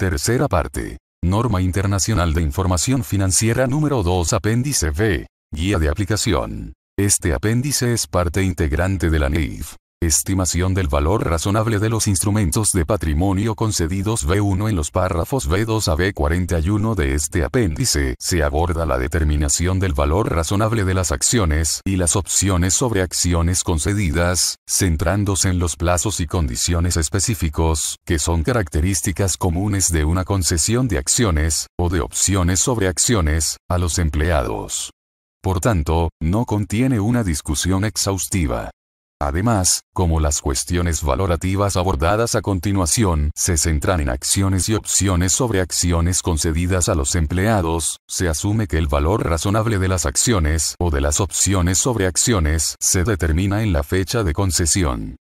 Tercera parte. Norma Internacional de Información Financiera número 2 Apéndice B. Guía de aplicación. Este apéndice es parte integrante de la NIF. Estimación del valor razonable de los instrumentos de patrimonio concedidos B1 en los párrafos B2 a B41 de este apéndice se aborda la determinación del valor razonable de las acciones y las opciones sobre acciones concedidas, centrándose en los plazos y condiciones específicos, que son características comunes de una concesión de acciones, o de opciones sobre acciones, a los empleados. Por tanto, no contiene una discusión exhaustiva. Además, como las cuestiones valorativas abordadas a continuación se centran en acciones y opciones sobre acciones concedidas a los empleados, se asume que el valor razonable de las acciones o de las opciones sobre acciones se determina en la fecha de concesión.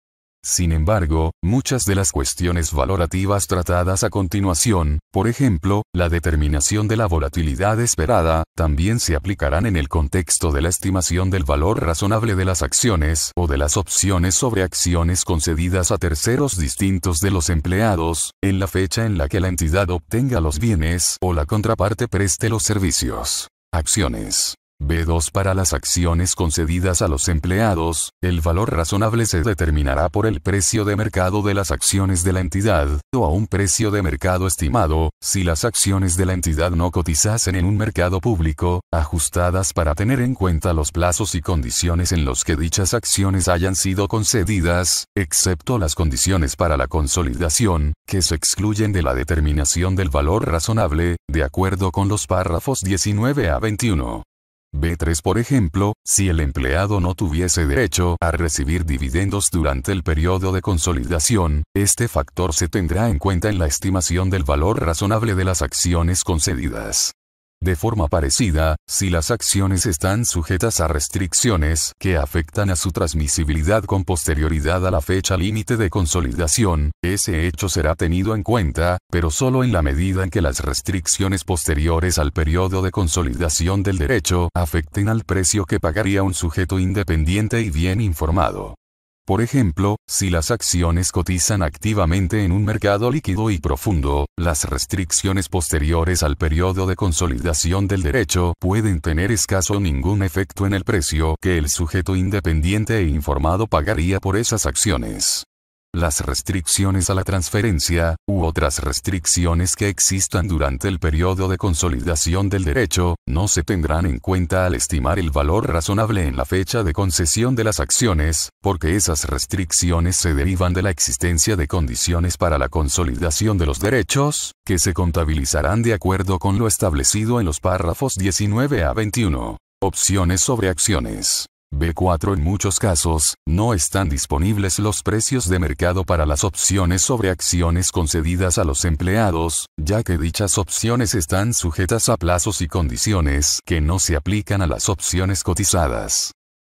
Sin embargo, muchas de las cuestiones valorativas tratadas a continuación, por ejemplo, la determinación de la volatilidad esperada, también se aplicarán en el contexto de la estimación del valor razonable de las acciones o de las opciones sobre acciones concedidas a terceros distintos de los empleados, en la fecha en la que la entidad obtenga los bienes o la contraparte preste los servicios. Acciones. B2 Para las acciones concedidas a los empleados, el valor razonable se determinará por el precio de mercado de las acciones de la entidad, o a un precio de mercado estimado, si las acciones de la entidad no cotizasen en un mercado público, ajustadas para tener en cuenta los plazos y condiciones en los que dichas acciones hayan sido concedidas, excepto las condiciones para la consolidación, que se excluyen de la determinación del valor razonable, de acuerdo con los párrafos 19 a 21. B3 por ejemplo, si el empleado no tuviese derecho a recibir dividendos durante el periodo de consolidación, este factor se tendrá en cuenta en la estimación del valor razonable de las acciones concedidas. De forma parecida, si las acciones están sujetas a restricciones que afectan a su transmisibilidad con posterioridad a la fecha límite de consolidación, ese hecho será tenido en cuenta, pero solo en la medida en que las restricciones posteriores al periodo de consolidación del derecho afecten al precio que pagaría un sujeto independiente y bien informado. Por ejemplo, si las acciones cotizan activamente en un mercado líquido y profundo, las restricciones posteriores al periodo de consolidación del derecho pueden tener escaso o ningún efecto en el precio que el sujeto independiente e informado pagaría por esas acciones las restricciones a la transferencia, u otras restricciones que existan durante el periodo de consolidación del derecho, no se tendrán en cuenta al estimar el valor razonable en la fecha de concesión de las acciones, porque esas restricciones se derivan de la existencia de condiciones para la consolidación de los derechos, que se contabilizarán de acuerdo con lo establecido en los párrafos 19 a 21. Opciones sobre acciones. B4 En muchos casos, no están disponibles los precios de mercado para las opciones sobre acciones concedidas a los empleados, ya que dichas opciones están sujetas a plazos y condiciones que no se aplican a las opciones cotizadas.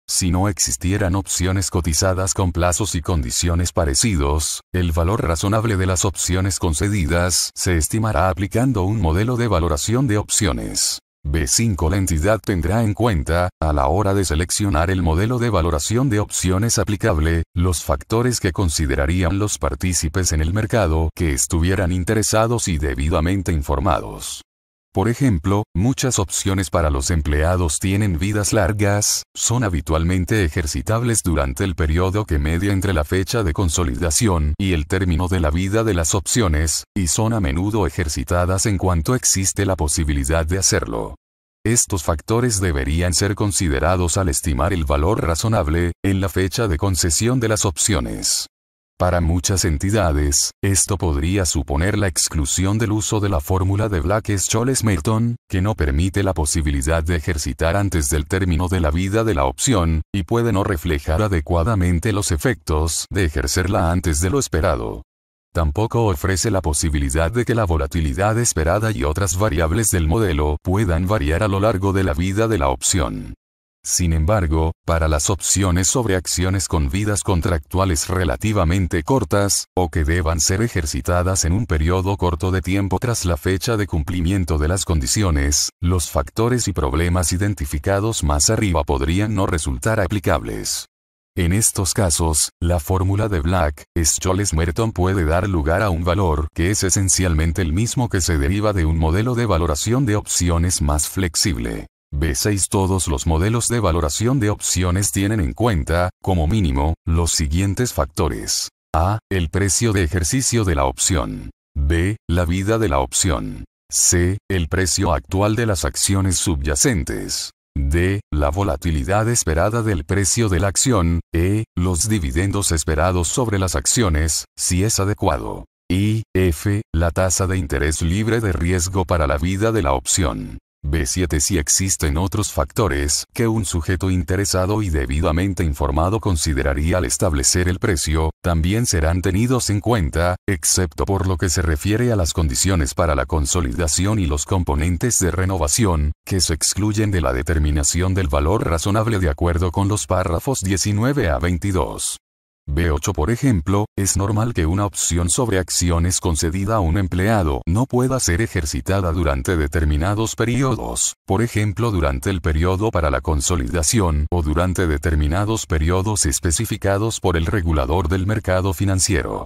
Si no existieran opciones cotizadas con plazos y condiciones parecidos, el valor razonable de las opciones concedidas se estimará aplicando un modelo de valoración de opciones. B5 La entidad tendrá en cuenta, a la hora de seleccionar el modelo de valoración de opciones aplicable, los factores que considerarían los partícipes en el mercado que estuvieran interesados y debidamente informados. Por ejemplo, muchas opciones para los empleados tienen vidas largas, son habitualmente ejercitables durante el periodo que media entre la fecha de consolidación y el término de la vida de las opciones, y son a menudo ejercitadas en cuanto existe la posibilidad de hacerlo. Estos factores deberían ser considerados al estimar el valor razonable, en la fecha de concesión de las opciones. Para muchas entidades, esto podría suponer la exclusión del uso de la fórmula de Black-Scholes-Merton, que no permite la posibilidad de ejercitar antes del término de la vida de la opción, y puede no reflejar adecuadamente los efectos de ejercerla antes de lo esperado. Tampoco ofrece la posibilidad de que la volatilidad esperada y otras variables del modelo puedan variar a lo largo de la vida de la opción. Sin embargo, para las opciones sobre acciones con vidas contractuales relativamente cortas, o que deban ser ejercitadas en un periodo corto de tiempo tras la fecha de cumplimiento de las condiciones, los factores y problemas identificados más arriba podrían no resultar aplicables. En estos casos, la fórmula de Black, Scholes-Merton puede dar lugar a un valor que es esencialmente el mismo que se deriva de un modelo de valoración de opciones más flexible. B6 Todos los modelos de valoración de opciones tienen en cuenta, como mínimo, los siguientes factores. A. El precio de ejercicio de la opción. B. La vida de la opción. C. El precio actual de las acciones subyacentes. D. La volatilidad esperada del precio de la acción. E. Los dividendos esperados sobre las acciones, si es adecuado. Y. F. La tasa de interés libre de riesgo para la vida de la opción. B7 Si existen otros factores que un sujeto interesado y debidamente informado consideraría al establecer el precio, también serán tenidos en cuenta, excepto por lo que se refiere a las condiciones para la consolidación y los componentes de renovación, que se excluyen de la determinación del valor razonable de acuerdo con los párrafos 19 a 22. B8 por ejemplo, es normal que una opción sobre acciones concedida a un empleado no pueda ser ejercitada durante determinados periodos, por ejemplo durante el periodo para la consolidación o durante determinados periodos especificados por el regulador del mercado financiero.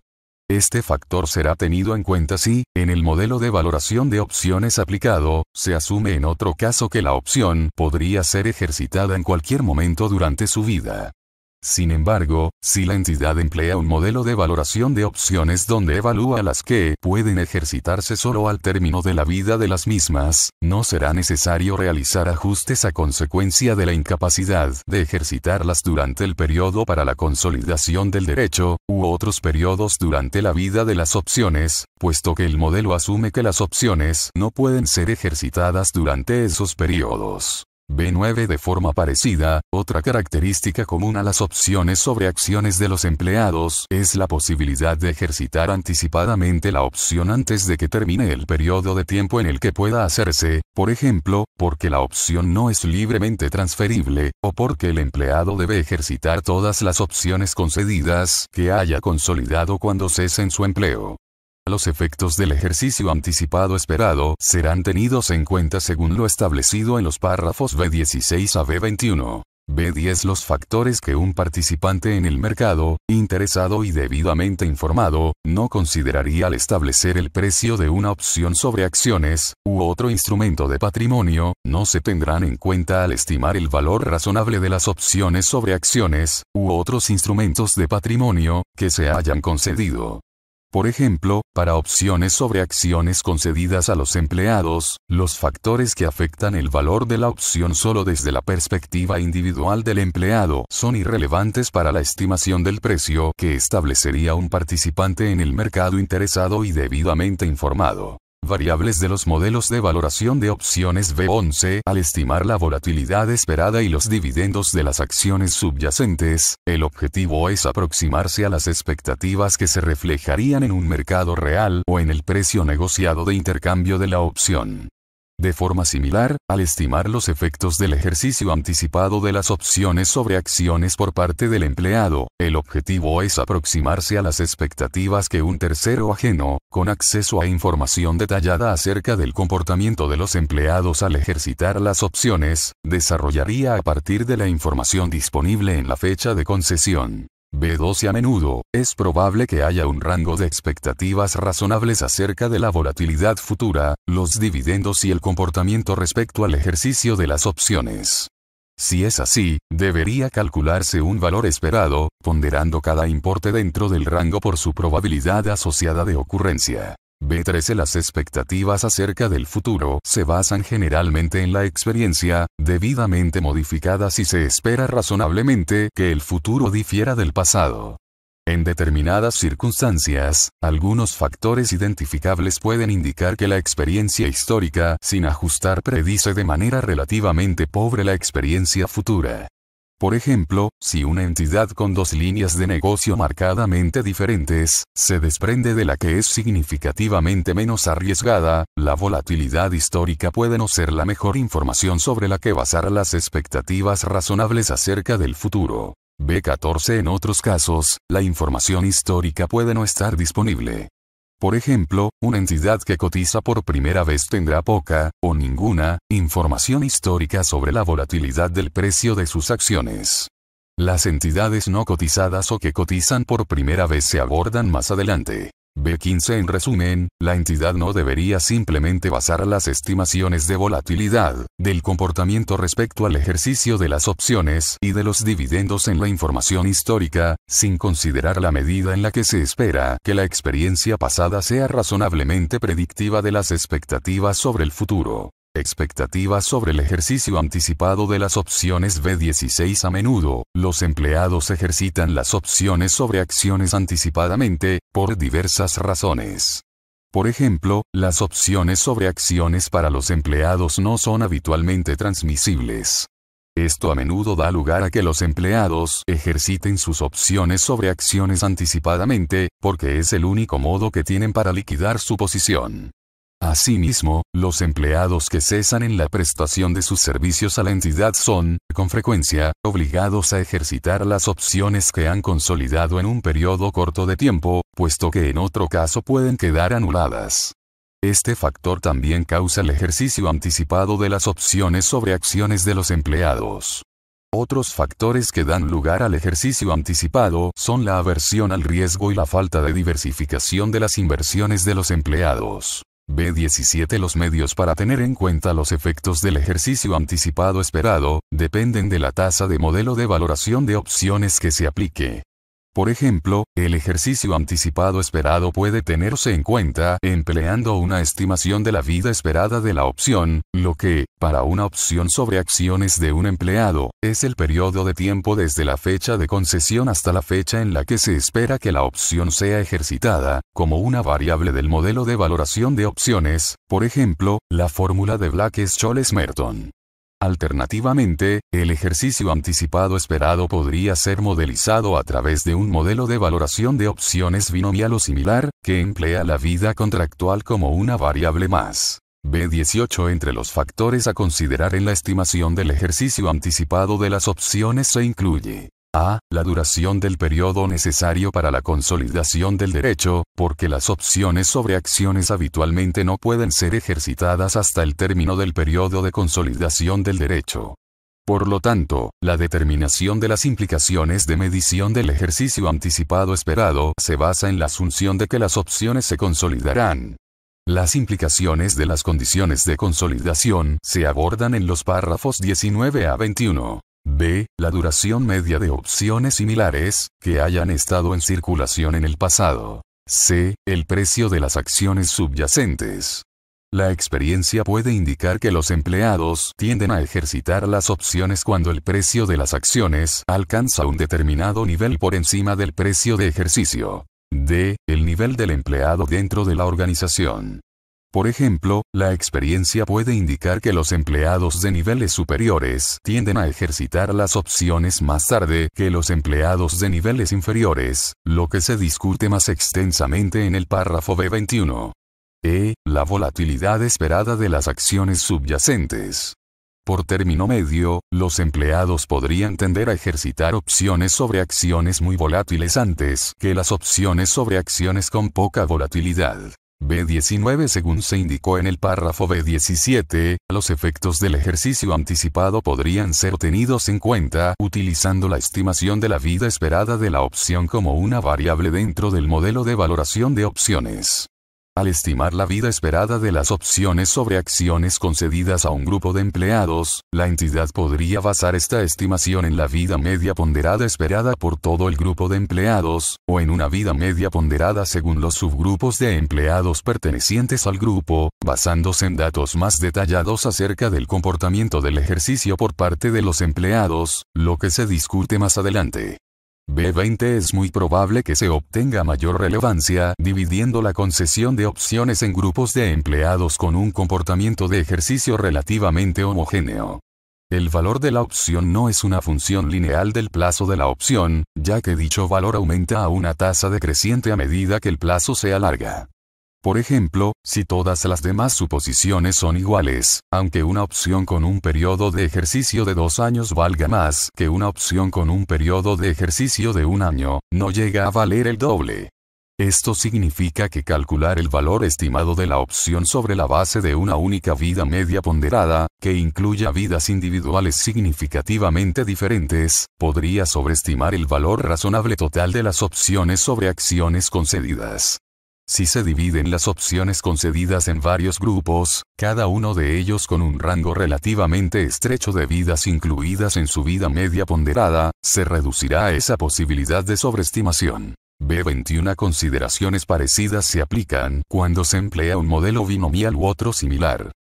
Este factor será tenido en cuenta si, en el modelo de valoración de opciones aplicado, se asume en otro caso que la opción podría ser ejercitada en cualquier momento durante su vida. Sin embargo, si la entidad emplea un modelo de valoración de opciones donde evalúa las que pueden ejercitarse solo al término de la vida de las mismas, no será necesario realizar ajustes a consecuencia de la incapacidad de ejercitarlas durante el periodo para la consolidación del derecho, u otros periodos durante la vida de las opciones, puesto que el modelo asume que las opciones no pueden ser ejercitadas durante esos periodos. B9 de forma parecida, otra característica común a las opciones sobre acciones de los empleados es la posibilidad de ejercitar anticipadamente la opción antes de que termine el periodo de tiempo en el que pueda hacerse, por ejemplo, porque la opción no es libremente transferible, o porque el empleado debe ejercitar todas las opciones concedidas que haya consolidado cuando cese en su empleo. Los efectos del ejercicio anticipado esperado serán tenidos en cuenta según lo establecido en los párrafos B16 a B21. B10 Los factores que un participante en el mercado, interesado y debidamente informado, no consideraría al establecer el precio de una opción sobre acciones, u otro instrumento de patrimonio, no se tendrán en cuenta al estimar el valor razonable de las opciones sobre acciones, u otros instrumentos de patrimonio, que se hayan concedido. Por ejemplo, para opciones sobre acciones concedidas a los empleados, los factores que afectan el valor de la opción solo desde la perspectiva individual del empleado son irrelevantes para la estimación del precio que establecería un participante en el mercado interesado y debidamente informado variables de los modelos de valoración de opciones B11 al estimar la volatilidad esperada y los dividendos de las acciones subyacentes, el objetivo es aproximarse a las expectativas que se reflejarían en un mercado real o en el precio negociado de intercambio de la opción. De forma similar, al estimar los efectos del ejercicio anticipado de las opciones sobre acciones por parte del empleado, el objetivo es aproximarse a las expectativas que un tercero ajeno, con acceso a información detallada acerca del comportamiento de los empleados al ejercitar las opciones, desarrollaría a partir de la información disponible en la fecha de concesión. B12 a menudo, es probable que haya un rango de expectativas razonables acerca de la volatilidad futura, los dividendos y el comportamiento respecto al ejercicio de las opciones. Si es así, debería calcularse un valor esperado, ponderando cada importe dentro del rango por su probabilidad asociada de ocurrencia. B13 Las expectativas acerca del futuro se basan generalmente en la experiencia, debidamente modificada si se espera razonablemente que el futuro difiera del pasado. En determinadas circunstancias, algunos factores identificables pueden indicar que la experiencia histórica, sin ajustar, predice de manera relativamente pobre la experiencia futura. Por ejemplo, si una entidad con dos líneas de negocio marcadamente diferentes, se desprende de la que es significativamente menos arriesgada, la volatilidad histórica puede no ser la mejor información sobre la que basar las expectativas razonables acerca del futuro. B14 En otros casos, la información histórica puede no estar disponible. Por ejemplo, una entidad que cotiza por primera vez tendrá poca, o ninguna, información histórica sobre la volatilidad del precio de sus acciones. Las entidades no cotizadas o que cotizan por primera vez se abordan más adelante. B15 En resumen, la entidad no debería simplemente basar las estimaciones de volatilidad, del comportamiento respecto al ejercicio de las opciones y de los dividendos en la información histórica, sin considerar la medida en la que se espera que la experiencia pasada sea razonablemente predictiva de las expectativas sobre el futuro. Expectativas sobre el ejercicio anticipado de las opciones B16 A menudo, los empleados ejercitan las opciones sobre acciones anticipadamente, por diversas razones. Por ejemplo, las opciones sobre acciones para los empleados no son habitualmente transmisibles. Esto a menudo da lugar a que los empleados ejerciten sus opciones sobre acciones anticipadamente, porque es el único modo que tienen para liquidar su posición. Asimismo, los empleados que cesan en la prestación de sus servicios a la entidad son, con frecuencia, obligados a ejercitar las opciones que han consolidado en un periodo corto de tiempo, puesto que en otro caso pueden quedar anuladas. Este factor también causa el ejercicio anticipado de las opciones sobre acciones de los empleados. Otros factores que dan lugar al ejercicio anticipado son la aversión al riesgo y la falta de diversificación de las inversiones de los empleados. B17 Los medios para tener en cuenta los efectos del ejercicio anticipado esperado, dependen de la tasa de modelo de valoración de opciones que se aplique. Por ejemplo, el ejercicio anticipado esperado puede tenerse en cuenta empleando una estimación de la vida esperada de la opción, lo que, para una opción sobre acciones de un empleado, es el periodo de tiempo desde la fecha de concesión hasta la fecha en la que se espera que la opción sea ejercitada, como una variable del modelo de valoración de opciones, por ejemplo, la fórmula de Black-Scholes-Merton. Alternativamente, el ejercicio anticipado esperado podría ser modelizado a través de un modelo de valoración de opciones binomial o similar, que emplea la vida contractual como una variable más. B18 Entre los factores a considerar en la estimación del ejercicio anticipado de las opciones se incluye a. La duración del periodo necesario para la consolidación del derecho, porque las opciones sobre acciones habitualmente no pueden ser ejercitadas hasta el término del periodo de consolidación del derecho. Por lo tanto, la determinación de las implicaciones de medición del ejercicio anticipado esperado se basa en la asunción de que las opciones se consolidarán. Las implicaciones de las condiciones de consolidación se abordan en los párrafos 19 a 21. B. La duración media de opciones similares, que hayan estado en circulación en el pasado. C. El precio de las acciones subyacentes. La experiencia puede indicar que los empleados tienden a ejercitar las opciones cuando el precio de las acciones alcanza un determinado nivel por encima del precio de ejercicio. D. El nivel del empleado dentro de la organización. Por ejemplo, la experiencia puede indicar que los empleados de niveles superiores tienden a ejercitar las opciones más tarde que los empleados de niveles inferiores, lo que se discute más extensamente en el párrafo B21. E. La volatilidad esperada de las acciones subyacentes. Por término medio, los empleados podrían tender a ejercitar opciones sobre acciones muy volátiles antes que las opciones sobre acciones con poca volatilidad. B19 Según se indicó en el párrafo B17, los efectos del ejercicio anticipado podrían ser tenidos en cuenta utilizando la estimación de la vida esperada de la opción como una variable dentro del modelo de valoración de opciones. Al estimar la vida esperada de las opciones sobre acciones concedidas a un grupo de empleados, la entidad podría basar esta estimación en la vida media ponderada esperada por todo el grupo de empleados, o en una vida media ponderada según los subgrupos de empleados pertenecientes al grupo, basándose en datos más detallados acerca del comportamiento del ejercicio por parte de los empleados, lo que se discute más adelante. B20 es muy probable que se obtenga mayor relevancia dividiendo la concesión de opciones en grupos de empleados con un comportamiento de ejercicio relativamente homogéneo. El valor de la opción no es una función lineal del plazo de la opción, ya que dicho valor aumenta a una tasa decreciente a medida que el plazo se alarga. Por ejemplo, si todas las demás suposiciones son iguales, aunque una opción con un periodo de ejercicio de dos años valga más que una opción con un periodo de ejercicio de un año, no llega a valer el doble. Esto significa que calcular el valor estimado de la opción sobre la base de una única vida media ponderada, que incluya vidas individuales significativamente diferentes, podría sobreestimar el valor razonable total de las opciones sobre acciones concedidas. Si se dividen las opciones concedidas en varios grupos, cada uno de ellos con un rango relativamente estrecho de vidas incluidas en su vida media ponderada, se reducirá esa posibilidad de sobreestimación. B21 Consideraciones parecidas se aplican cuando se emplea un modelo binomial u otro similar.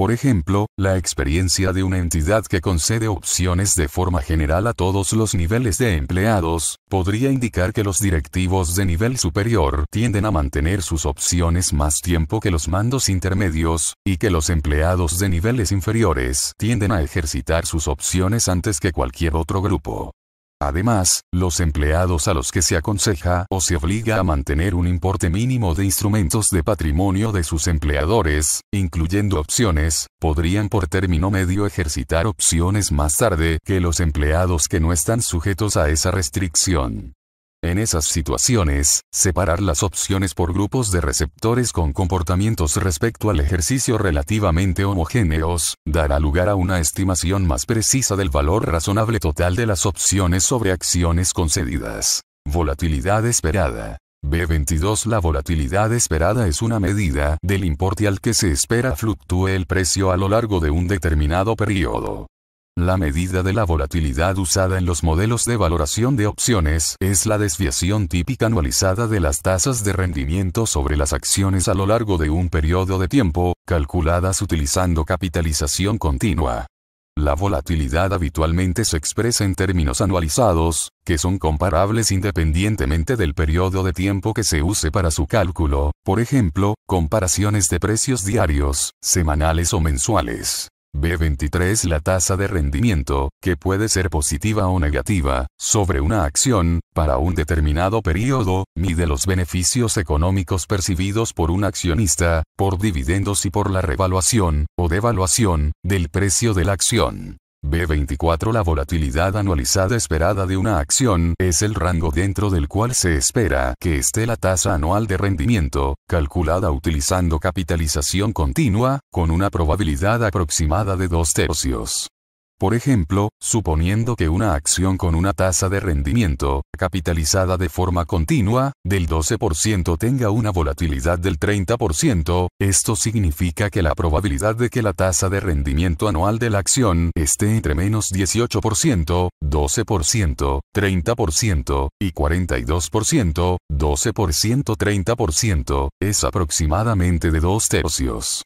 Por ejemplo, la experiencia de una entidad que concede opciones de forma general a todos los niveles de empleados, podría indicar que los directivos de nivel superior tienden a mantener sus opciones más tiempo que los mandos intermedios, y que los empleados de niveles inferiores tienden a ejercitar sus opciones antes que cualquier otro grupo. Además, los empleados a los que se aconseja o se obliga a mantener un importe mínimo de instrumentos de patrimonio de sus empleadores, incluyendo opciones, podrían por término medio ejercitar opciones más tarde que los empleados que no están sujetos a esa restricción. En esas situaciones, separar las opciones por grupos de receptores con comportamientos respecto al ejercicio relativamente homogéneos, dará lugar a una estimación más precisa del valor razonable total de las opciones sobre acciones concedidas. Volatilidad esperada. B22 La volatilidad esperada es una medida del importe al que se espera fluctúe el precio a lo largo de un determinado periodo. La medida de la volatilidad usada en los modelos de valoración de opciones es la desviación típica anualizada de las tasas de rendimiento sobre las acciones a lo largo de un periodo de tiempo, calculadas utilizando capitalización continua. La volatilidad habitualmente se expresa en términos anualizados, que son comparables independientemente del periodo de tiempo que se use para su cálculo, por ejemplo, comparaciones de precios diarios, semanales o mensuales. B23 La tasa de rendimiento, que puede ser positiva o negativa, sobre una acción, para un determinado periodo, mide los beneficios económicos percibidos por un accionista, por dividendos y por la revaluación, o devaluación, del precio de la acción. B24 La volatilidad anualizada esperada de una acción es el rango dentro del cual se espera que esté la tasa anual de rendimiento, calculada utilizando capitalización continua, con una probabilidad aproximada de 2 tercios. Por ejemplo, suponiendo que una acción con una tasa de rendimiento, capitalizada de forma continua, del 12% tenga una volatilidad del 30%, esto significa que la probabilidad de que la tasa de rendimiento anual de la acción esté entre menos 18%, 12%, 30% y 42%, 12%, 30%, es aproximadamente de 2 tercios.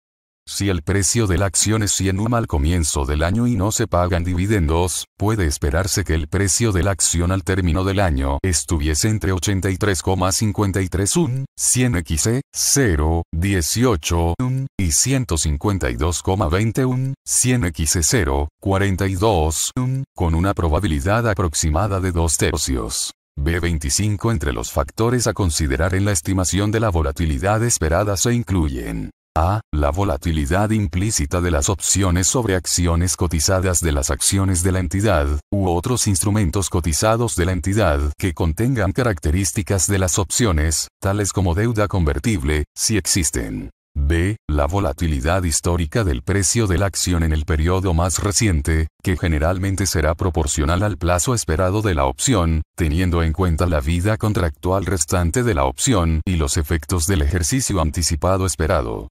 Si el precio de la acción es 100 al comienzo del año y no se pagan dividendos, puede esperarse que el precio de la acción al término del año estuviese entre 83,53 100 x 0, 18 y 152,21 100 x 0, 42 con una probabilidad aproximada de 2 tercios. B25 Entre los factores a considerar en la estimación de la volatilidad esperada se incluyen a. La volatilidad implícita de las opciones sobre acciones cotizadas de las acciones de la entidad, u otros instrumentos cotizados de la entidad que contengan características de las opciones, tales como deuda convertible, si existen. B. La volatilidad histórica del precio de la acción en el periodo más reciente, que generalmente será proporcional al plazo esperado de la opción, teniendo en cuenta la vida contractual restante de la opción y los efectos del ejercicio anticipado esperado.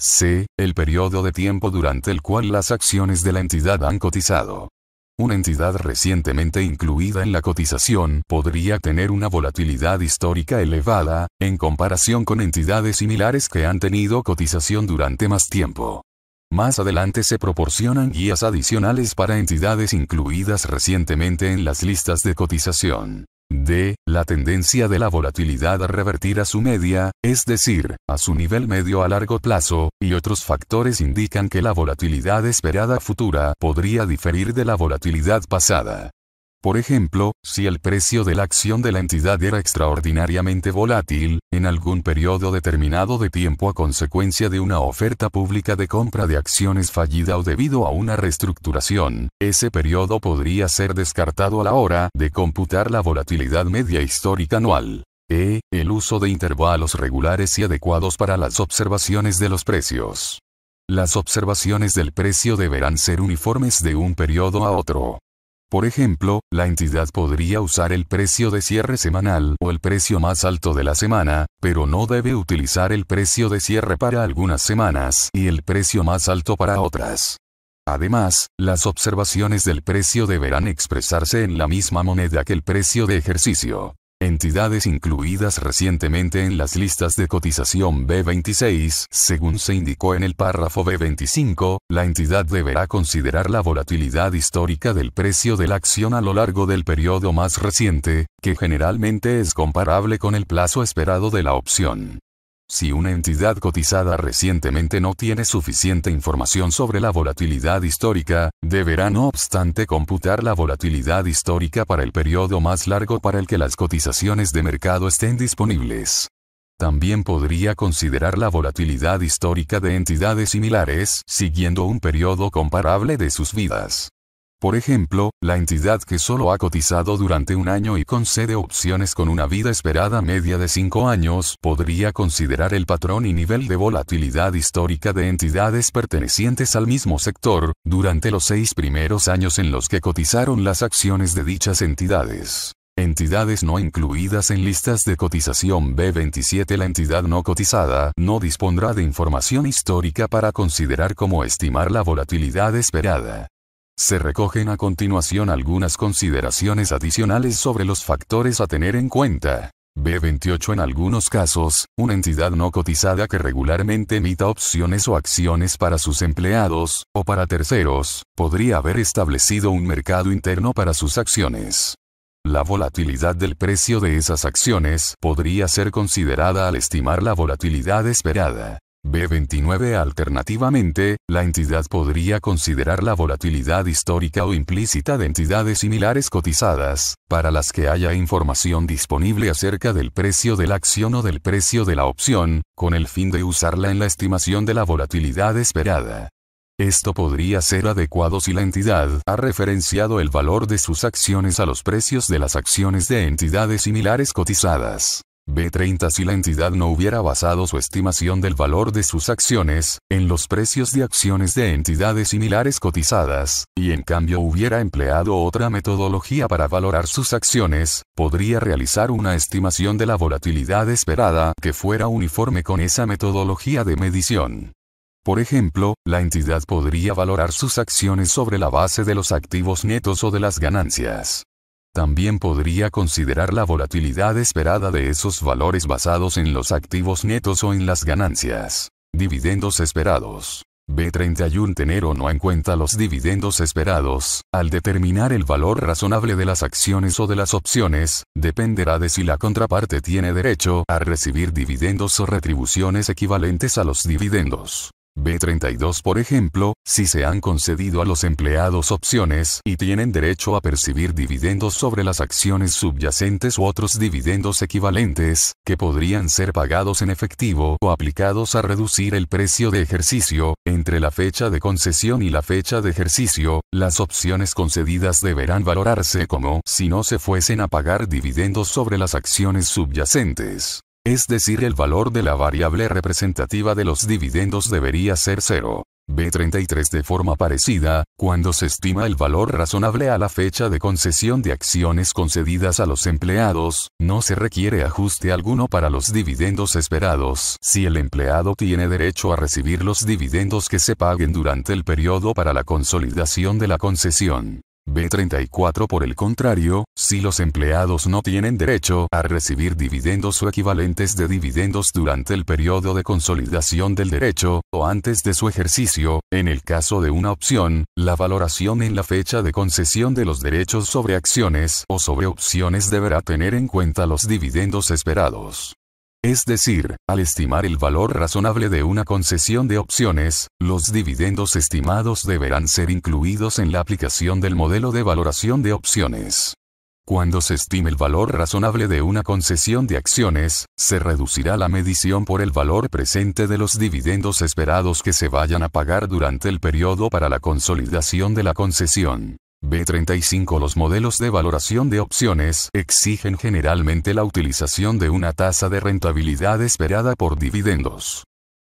C. El periodo de tiempo durante el cual las acciones de la entidad han cotizado. Una entidad recientemente incluida en la cotización podría tener una volatilidad histórica elevada, en comparación con entidades similares que han tenido cotización durante más tiempo. Más adelante se proporcionan guías adicionales para entidades incluidas recientemente en las listas de cotización. D. La tendencia de la volatilidad a revertir a su media, es decir, a su nivel medio a largo plazo, y otros factores indican que la volatilidad esperada futura podría diferir de la volatilidad pasada. Por ejemplo, si el precio de la acción de la entidad era extraordinariamente volátil, en algún periodo determinado de tiempo a consecuencia de una oferta pública de compra de acciones fallida o debido a una reestructuración, ese periodo podría ser descartado a la hora de computar la volatilidad media histórica anual. E. El uso de intervalos regulares y adecuados para las observaciones de los precios. Las observaciones del precio deberán ser uniformes de un periodo a otro. Por ejemplo, la entidad podría usar el precio de cierre semanal o el precio más alto de la semana, pero no debe utilizar el precio de cierre para algunas semanas y el precio más alto para otras. Además, las observaciones del precio deberán expresarse en la misma moneda que el precio de ejercicio entidades incluidas recientemente en las listas de cotización B26, según se indicó en el párrafo B25, la entidad deberá considerar la volatilidad histórica del precio de la acción a lo largo del periodo más reciente, que generalmente es comparable con el plazo esperado de la opción. Si una entidad cotizada recientemente no tiene suficiente información sobre la volatilidad histórica, deberá no obstante computar la volatilidad histórica para el periodo más largo para el que las cotizaciones de mercado estén disponibles. También podría considerar la volatilidad histórica de entidades similares siguiendo un periodo comparable de sus vidas. Por ejemplo, la entidad que solo ha cotizado durante un año y concede opciones con una vida esperada media de 5 años podría considerar el patrón y nivel de volatilidad histórica de entidades pertenecientes al mismo sector, durante los seis primeros años en los que cotizaron las acciones de dichas entidades. Entidades no incluidas en listas de cotización B27 La entidad no cotizada no dispondrá de información histórica para considerar cómo estimar la volatilidad esperada. Se recogen a continuación algunas consideraciones adicionales sobre los factores a tener en cuenta. B28 En algunos casos, una entidad no cotizada que regularmente emita opciones o acciones para sus empleados, o para terceros, podría haber establecido un mercado interno para sus acciones. La volatilidad del precio de esas acciones podría ser considerada al estimar la volatilidad esperada. B29 Alternativamente, la entidad podría considerar la volatilidad histórica o implícita de entidades similares cotizadas, para las que haya información disponible acerca del precio de la acción o del precio de la opción, con el fin de usarla en la estimación de la volatilidad esperada. Esto podría ser adecuado si la entidad ha referenciado el valor de sus acciones a los precios de las acciones de entidades similares cotizadas. B30 si la entidad no hubiera basado su estimación del valor de sus acciones, en los precios de acciones de entidades similares cotizadas, y en cambio hubiera empleado otra metodología para valorar sus acciones, podría realizar una estimación de la volatilidad esperada que fuera uniforme con esa metodología de medición. Por ejemplo, la entidad podría valorar sus acciones sobre la base de los activos netos o de las ganancias. También podría considerar la volatilidad esperada de esos valores basados en los activos netos o en las ganancias. Dividendos esperados. B31 tener o no en cuenta los dividendos esperados, al determinar el valor razonable de las acciones o de las opciones, dependerá de si la contraparte tiene derecho a recibir dividendos o retribuciones equivalentes a los dividendos. B32 por ejemplo, si se han concedido a los empleados opciones y tienen derecho a percibir dividendos sobre las acciones subyacentes u otros dividendos equivalentes, que podrían ser pagados en efectivo o aplicados a reducir el precio de ejercicio, entre la fecha de concesión y la fecha de ejercicio, las opciones concedidas deberán valorarse como si no se fuesen a pagar dividendos sobre las acciones subyacentes. Es decir, el valor de la variable representativa de los dividendos debería ser cero. B33 de forma parecida, cuando se estima el valor razonable a la fecha de concesión de acciones concedidas a los empleados, no se requiere ajuste alguno para los dividendos esperados si el empleado tiene derecho a recibir los dividendos que se paguen durante el periodo para la consolidación de la concesión. B34 por el contrario, si los empleados no tienen derecho a recibir dividendos o equivalentes de dividendos durante el periodo de consolidación del derecho, o antes de su ejercicio, en el caso de una opción, la valoración en la fecha de concesión de los derechos sobre acciones o sobre opciones deberá tener en cuenta los dividendos esperados. Es decir, al estimar el valor razonable de una concesión de opciones, los dividendos estimados deberán ser incluidos en la aplicación del modelo de valoración de opciones. Cuando se estime el valor razonable de una concesión de acciones, se reducirá la medición por el valor presente de los dividendos esperados que se vayan a pagar durante el periodo para la consolidación de la concesión. B35 Los modelos de valoración de opciones exigen generalmente la utilización de una tasa de rentabilidad esperada por dividendos.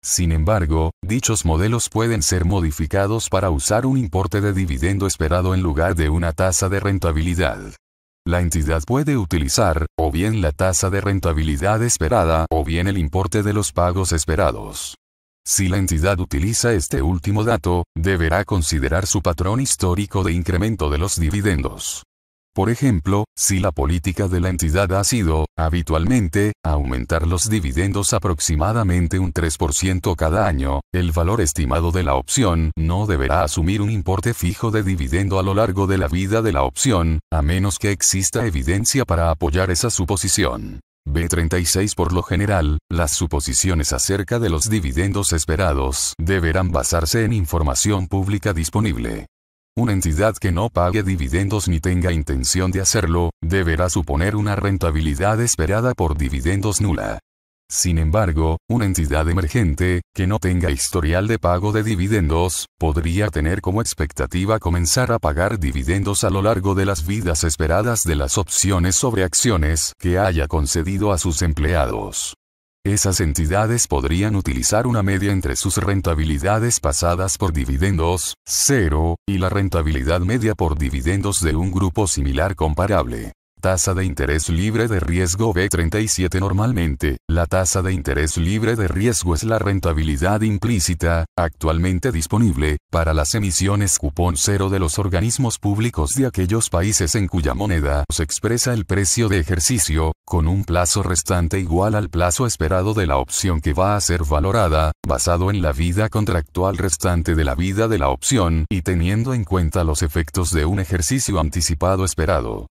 Sin embargo, dichos modelos pueden ser modificados para usar un importe de dividendo esperado en lugar de una tasa de rentabilidad. La entidad puede utilizar, o bien la tasa de rentabilidad esperada, o bien el importe de los pagos esperados. Si la entidad utiliza este último dato, deberá considerar su patrón histórico de incremento de los dividendos. Por ejemplo, si la política de la entidad ha sido, habitualmente, aumentar los dividendos aproximadamente un 3% cada año, el valor estimado de la opción no deberá asumir un importe fijo de dividendo a lo largo de la vida de la opción, a menos que exista evidencia para apoyar esa suposición. B36 Por lo general, las suposiciones acerca de los dividendos esperados deberán basarse en información pública disponible. Una entidad que no pague dividendos ni tenga intención de hacerlo, deberá suponer una rentabilidad esperada por dividendos nula. Sin embargo, una entidad emergente, que no tenga historial de pago de dividendos, podría tener como expectativa comenzar a pagar dividendos a lo largo de las vidas esperadas de las opciones sobre acciones que haya concedido a sus empleados. Esas entidades podrían utilizar una media entre sus rentabilidades pasadas por dividendos, cero, y la rentabilidad media por dividendos de un grupo similar comparable. Tasa de interés libre de riesgo B37 Normalmente, la tasa de interés libre de riesgo es la rentabilidad implícita, actualmente disponible, para las emisiones cupón cero de los organismos públicos de aquellos países en cuya moneda se expresa el precio de ejercicio, con un plazo restante igual al plazo esperado de la opción que va a ser valorada, basado en la vida contractual restante de la vida de la opción y teniendo en cuenta los efectos de un ejercicio anticipado esperado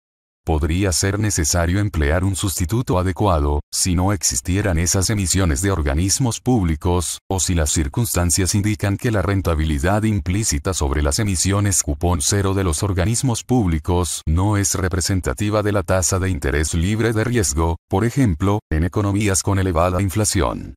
podría ser necesario emplear un sustituto adecuado, si no existieran esas emisiones de organismos públicos, o si las circunstancias indican que la rentabilidad implícita sobre las emisiones cupón cero de los organismos públicos no es representativa de la tasa de interés libre de riesgo, por ejemplo, en economías con elevada inflación.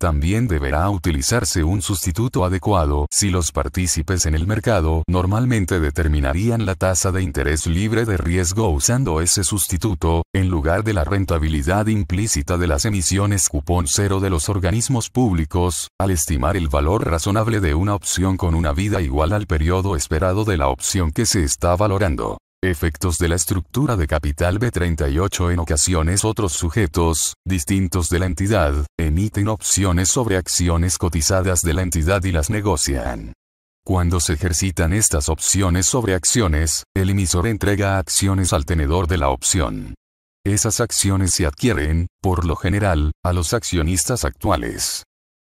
También deberá utilizarse un sustituto adecuado si los partícipes en el mercado normalmente determinarían la tasa de interés libre de riesgo usando ese sustituto, en lugar de la rentabilidad implícita de las emisiones cupón cero de los organismos públicos, al estimar el valor razonable de una opción con una vida igual al periodo esperado de la opción que se está valorando efectos de la estructura de capital B38 en ocasiones otros sujetos, distintos de la entidad, emiten opciones sobre acciones cotizadas de la entidad y las negocian. Cuando se ejercitan estas opciones sobre acciones, el emisor entrega acciones al tenedor de la opción. Esas acciones se adquieren, por lo general, a los accionistas actuales.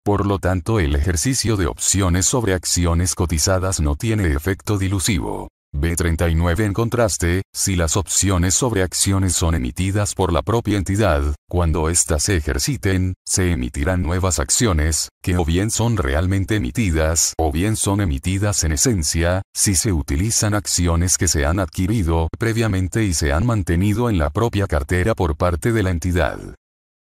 Por lo tanto, el ejercicio de opciones sobre acciones cotizadas no tiene efecto dilusivo. B39 En contraste, si las opciones sobre acciones son emitidas por la propia entidad, cuando éstas se ejerciten, se emitirán nuevas acciones, que o bien son realmente emitidas o bien son emitidas en esencia, si se utilizan acciones que se han adquirido previamente y se han mantenido en la propia cartera por parte de la entidad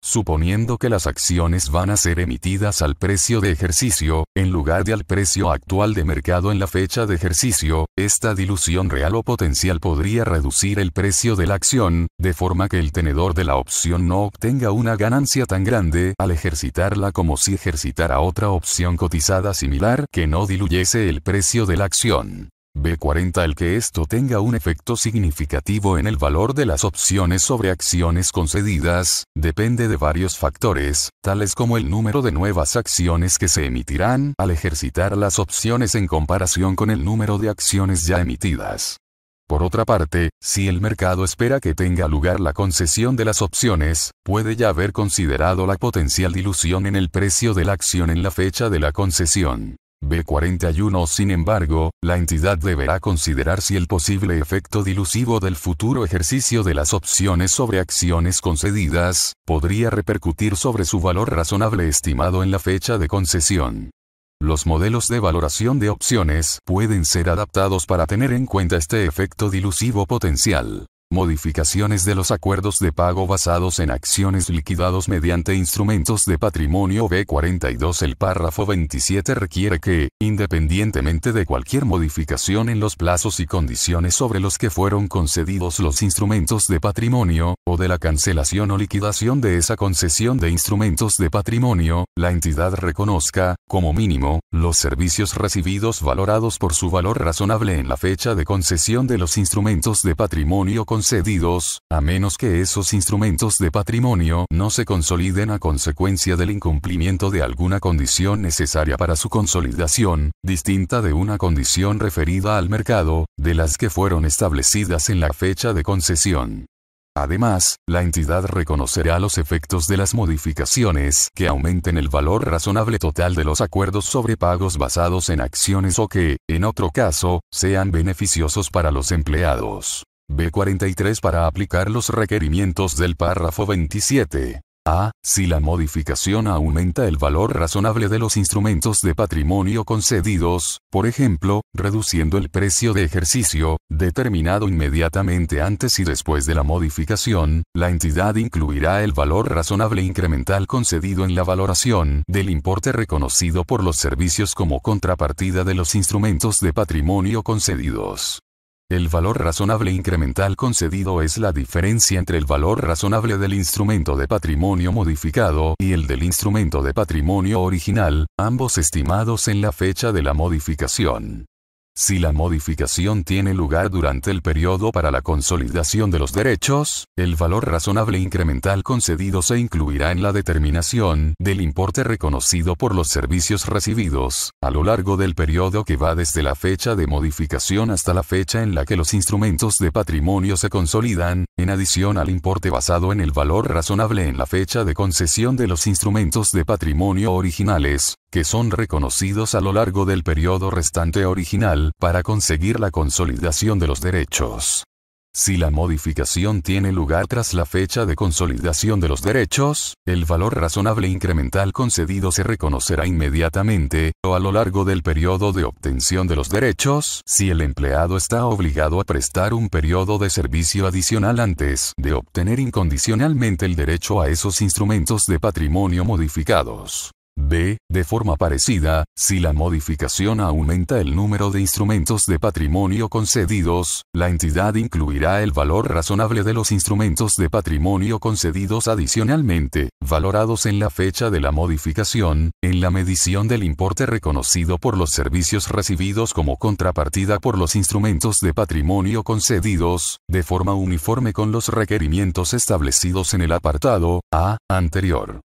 suponiendo que las acciones van a ser emitidas al precio de ejercicio, en lugar de al precio actual de mercado en la fecha de ejercicio, esta dilución real o potencial podría reducir el precio de la acción, de forma que el tenedor de la opción no obtenga una ganancia tan grande al ejercitarla como si ejercitara otra opción cotizada similar que no diluyese el precio de la acción. B40 El que esto tenga un efecto significativo en el valor de las opciones sobre acciones concedidas, depende de varios factores, tales como el número de nuevas acciones que se emitirán al ejercitar las opciones en comparación con el número de acciones ya emitidas. Por otra parte, si el mercado espera que tenga lugar la concesión de las opciones, puede ya haber considerado la potencial dilución en el precio de la acción en la fecha de la concesión. B41 Sin embargo, la entidad deberá considerar si el posible efecto dilusivo del futuro ejercicio de las opciones sobre acciones concedidas, podría repercutir sobre su valor razonable estimado en la fecha de concesión. Los modelos de valoración de opciones pueden ser adaptados para tener en cuenta este efecto dilusivo potencial modificaciones de los acuerdos de pago basados en acciones liquidados mediante instrumentos de patrimonio B42 El párrafo 27 requiere que, independientemente de cualquier modificación en los plazos y condiciones sobre los que fueron concedidos los instrumentos de patrimonio, o de la cancelación o liquidación de esa concesión de instrumentos de patrimonio, la entidad reconozca, como mínimo, los servicios recibidos valorados por su valor razonable en la fecha de concesión de los instrumentos de patrimonio con cedidos, a menos que esos instrumentos de patrimonio no se consoliden a consecuencia del incumplimiento de alguna condición necesaria para su consolidación, distinta de una condición referida al mercado, de las que fueron establecidas en la fecha de concesión. Además, la entidad reconocerá los efectos de las modificaciones que aumenten el valor razonable total de los acuerdos sobre pagos basados en acciones o que, en otro caso, sean beneficiosos para los empleados. B43 para aplicar los requerimientos del párrafo 27. A. Si la modificación aumenta el valor razonable de los instrumentos de patrimonio concedidos, por ejemplo, reduciendo el precio de ejercicio, determinado inmediatamente antes y después de la modificación, la entidad incluirá el valor razonable incremental concedido en la valoración del importe reconocido por los servicios como contrapartida de los instrumentos de patrimonio concedidos. El valor razonable incremental concedido es la diferencia entre el valor razonable del instrumento de patrimonio modificado y el del instrumento de patrimonio original, ambos estimados en la fecha de la modificación. Si la modificación tiene lugar durante el periodo para la consolidación de los derechos, el valor razonable incremental concedido se incluirá en la determinación del importe reconocido por los servicios recibidos, a lo largo del periodo que va desde la fecha de modificación hasta la fecha en la que los instrumentos de patrimonio se consolidan, en adición al importe basado en el valor razonable en la fecha de concesión de los instrumentos de patrimonio originales, que son reconocidos a lo largo del periodo restante original para conseguir la consolidación de los derechos. Si la modificación tiene lugar tras la fecha de consolidación de los derechos, el valor razonable incremental concedido se reconocerá inmediatamente, o a lo largo del periodo de obtención de los derechos, si el empleado está obligado a prestar un periodo de servicio adicional antes de obtener incondicionalmente el derecho a esos instrumentos de patrimonio modificados. B. De forma parecida, si la modificación aumenta el número de instrumentos de patrimonio concedidos, la entidad incluirá el valor razonable de los instrumentos de patrimonio concedidos adicionalmente, valorados en la fecha de la modificación, en la medición del importe reconocido por los servicios recibidos como contrapartida por los instrumentos de patrimonio concedidos, de forma uniforme con los requerimientos establecidos en el apartado A anterior.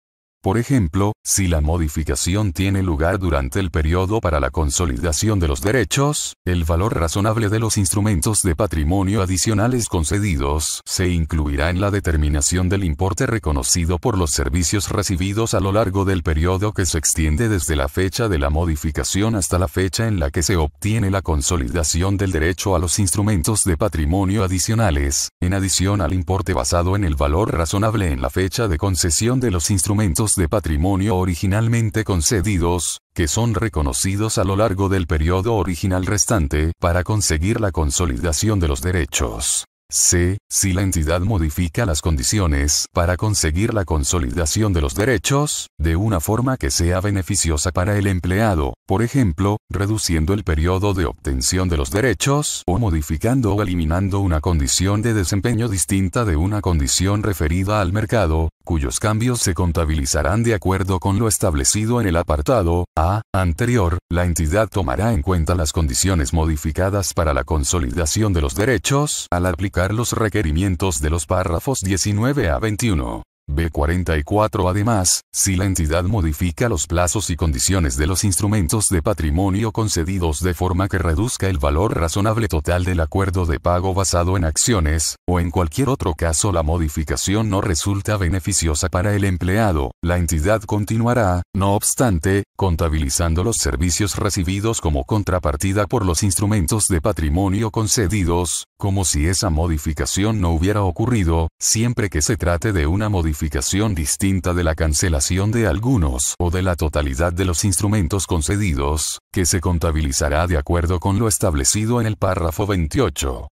Por ejemplo, si la modificación tiene lugar durante el periodo para la consolidación de los derechos, el valor razonable de los instrumentos de patrimonio adicionales concedidos se incluirá en la determinación del importe reconocido por los servicios recibidos a lo largo del periodo que se extiende desde la fecha de la modificación hasta la fecha en la que se obtiene la consolidación del derecho a los instrumentos de patrimonio adicionales, en adición al importe basado en el valor razonable en la fecha de concesión de los instrumentos de patrimonio originalmente concedidos, que son reconocidos a lo largo del periodo original restante para conseguir la consolidación de los derechos. C. Si la entidad modifica las condiciones para conseguir la consolidación de los derechos, de una forma que sea beneficiosa para el empleado, por ejemplo, reduciendo el periodo de obtención de los derechos o modificando o eliminando una condición de desempeño distinta de una condición referida al mercado, cuyos cambios se contabilizarán de acuerdo con lo establecido en el apartado A anterior, la entidad tomará en cuenta las condiciones modificadas para la consolidación de los derechos al aplicar los requerimientos de los párrafos 19 a 21. B44 Además, si la entidad modifica los plazos y condiciones de los instrumentos de patrimonio concedidos de forma que reduzca el valor razonable total del acuerdo de pago basado en acciones, o en cualquier otro caso la modificación no resulta beneficiosa para el empleado, la entidad continuará, no obstante, contabilizando los servicios recibidos como contrapartida por los instrumentos de patrimonio concedidos, como si esa modificación no hubiera ocurrido, siempre que se trate de una modificación distinta de la cancelación de algunos o de la totalidad de los instrumentos concedidos, que se contabilizará de acuerdo con lo establecido en el párrafo 28.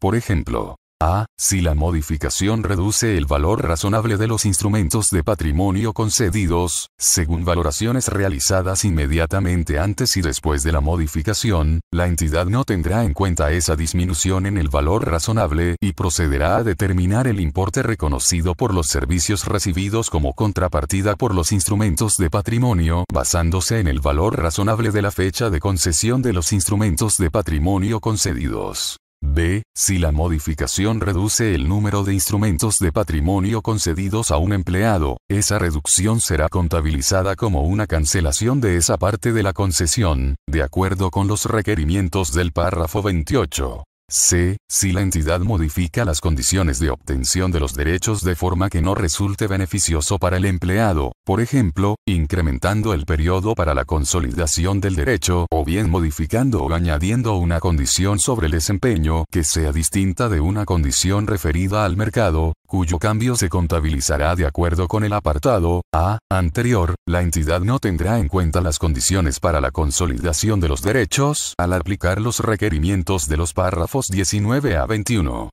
Por ejemplo, a. Si la modificación reduce el valor razonable de los instrumentos de patrimonio concedidos, según valoraciones realizadas inmediatamente antes y después de la modificación, la entidad no tendrá en cuenta esa disminución en el valor razonable y procederá a determinar el importe reconocido por los servicios recibidos como contrapartida por los instrumentos de patrimonio basándose en el valor razonable de la fecha de concesión de los instrumentos de patrimonio concedidos. B. Si la modificación reduce el número de instrumentos de patrimonio concedidos a un empleado, esa reducción será contabilizada como una cancelación de esa parte de la concesión, de acuerdo con los requerimientos del párrafo 28. C. Si la entidad modifica las condiciones de obtención de los derechos de forma que no resulte beneficioso para el empleado, por ejemplo, incrementando el periodo para la consolidación del derecho o bien modificando o añadiendo una condición sobre el desempeño que sea distinta de una condición referida al mercado, cuyo cambio se contabilizará de acuerdo con el apartado A anterior, la entidad no tendrá en cuenta las condiciones para la consolidación de los derechos al aplicar los requerimientos de los párrafos 19 a 21.